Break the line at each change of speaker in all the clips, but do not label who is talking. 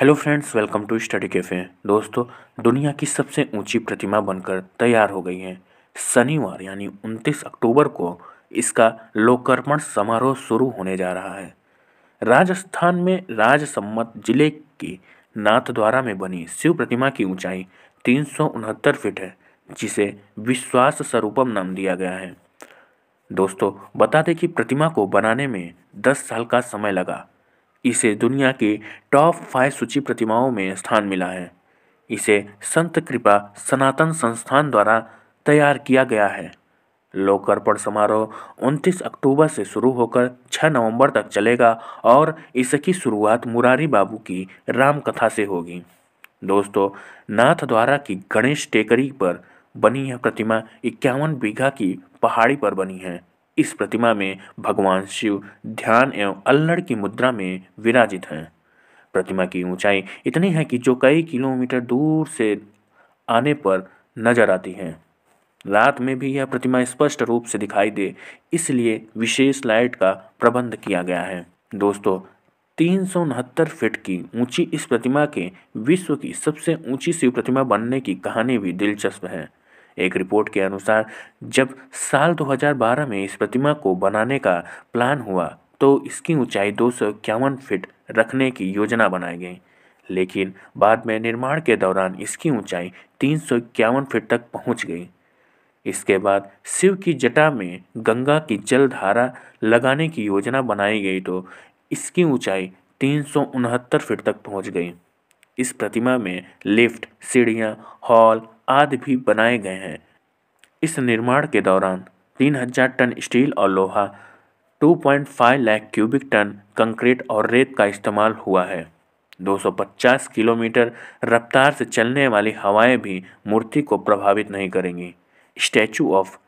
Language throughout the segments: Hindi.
hello friends welcome to study cafe दोस्तों दुनिया की सबसे ऊंची प्रतिमा बनकर तैयार हो गई है शनिवार यानी 29 अक्टूबर को इसका लोकार्पण समारोह शुरू होने जा रहा है राजस्थान में राजसम्मत जिले की नाथद्वारा में बनी शिव प्रतिमा की ऊंचाई तीन फीट है जिसे विश्वास स्वरूपम नाम दिया गया है दोस्तों बता दें कि प्रतिमा को बनाने में 10 साल का समय लगा इसे दुनिया की टॉप फाइव सूची प्रतिमाओं में स्थान मिला है इसे संत कृपा सनातन संस्थान द्वारा तैयार किया गया है लोकार्पण समारोह 29 अक्टूबर से शुरू होकर 6 नवंबर तक चलेगा और इसकी शुरुआत मुरारी बाबू की रामकथा से होगी दोस्तों नाथ द्वारा की गणेश टेकरी पर बनी यह प्रतिमा इक्यावन बीघा की पहाड़ी पर बनी है इस प्रतिमा में भगवान शिव ध्यान एवं अल्लड़ की मुद्रा में विराजित हैं प्रतिमा की ऊंचाई इतनी है कि जो कई किलोमीटर दूर से आने पर नजर आती है रात में भी यह प्रतिमा स्पष्ट रूप से दिखाई दे इसलिए विशेष लाइट का प्रबंध किया गया है दोस्तों तीन सौ उनहत्तर फिट की ऊंची इस प्रतिमा के विश्व की सबसे ऊंची शिव प्रतिमा बनने की कहानी भी दिलचस्प है एक रिपोर्ट के अनुसार जब साल 2012 में इस प्रतिमा को बनाने का प्लान हुआ तो इसकी ऊंचाई दो फीट रखने की योजना बनाई गई लेकिन बाद में निर्माण के दौरान इसकी ऊंचाई तीन फीट तक पहुंच गई इसके बाद शिव की जटा में गंगा की जल धारा लगाने की योजना बनाई गई तो इसकी ऊंचाई तीन फीट तक पहुंच गई इस प्रतिमा में लिफ्ट सीढ़ियाँ हॉल आदि भी बनाए गए हैं इस निर्माण के दौरान 3000 टन स्टील और लोहा 2.5 लाख क्यूबिक टन कंक्रीट और रेत का इस्तेमाल हुआ है 250 किलोमीटर रफ्तार से चलने वाली हवाएं भी मूर्ति को प्रभावित नहीं करेंगी स्टैचू ऑफ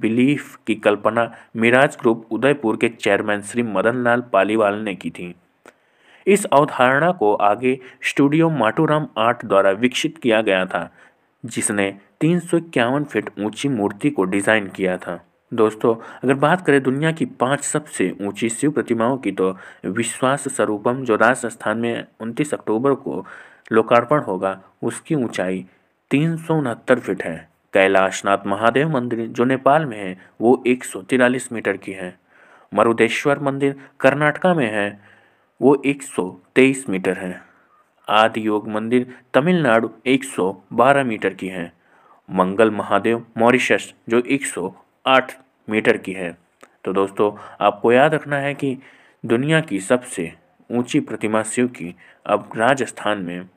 बिलीफ की कल्पना मिराज ग्रुप उदयपुर के चेयरमैन श्री मदन लाल पालीवाल ने की थी इस अवधारणा को आगे स्टूडियो माटूराम आर्ट द्वारा विकसित किया गया था जिसने तीन सौ इक्यावन फिट ऊंची मूर्ति को डिज़ाइन किया था दोस्तों अगर बात करें दुनिया की पांच सबसे ऊंची शिव प्रतिमाओं की तो विश्वास स्वरूपम जो राजस्थान में उनतीस अक्टूबर को लोकार्पण होगा उसकी ऊंचाई तीन सौ उनहत्तर फिट है कैलाशनाथ महादेव मंदिर जो नेपाल में है वो एक सौ तिरालीस मीटर की है मरुदेश्वर मंदिर कर्नाटका में है वो 123 मीटर है आदि योग मंदिर तमिलनाडु 112 मीटर की है मंगल महादेव मॉरिशस जो 108 मीटर की है तो दोस्तों आपको याद रखना है कि दुनिया की सबसे ऊंची प्रतिमा शिव की अब राजस्थान में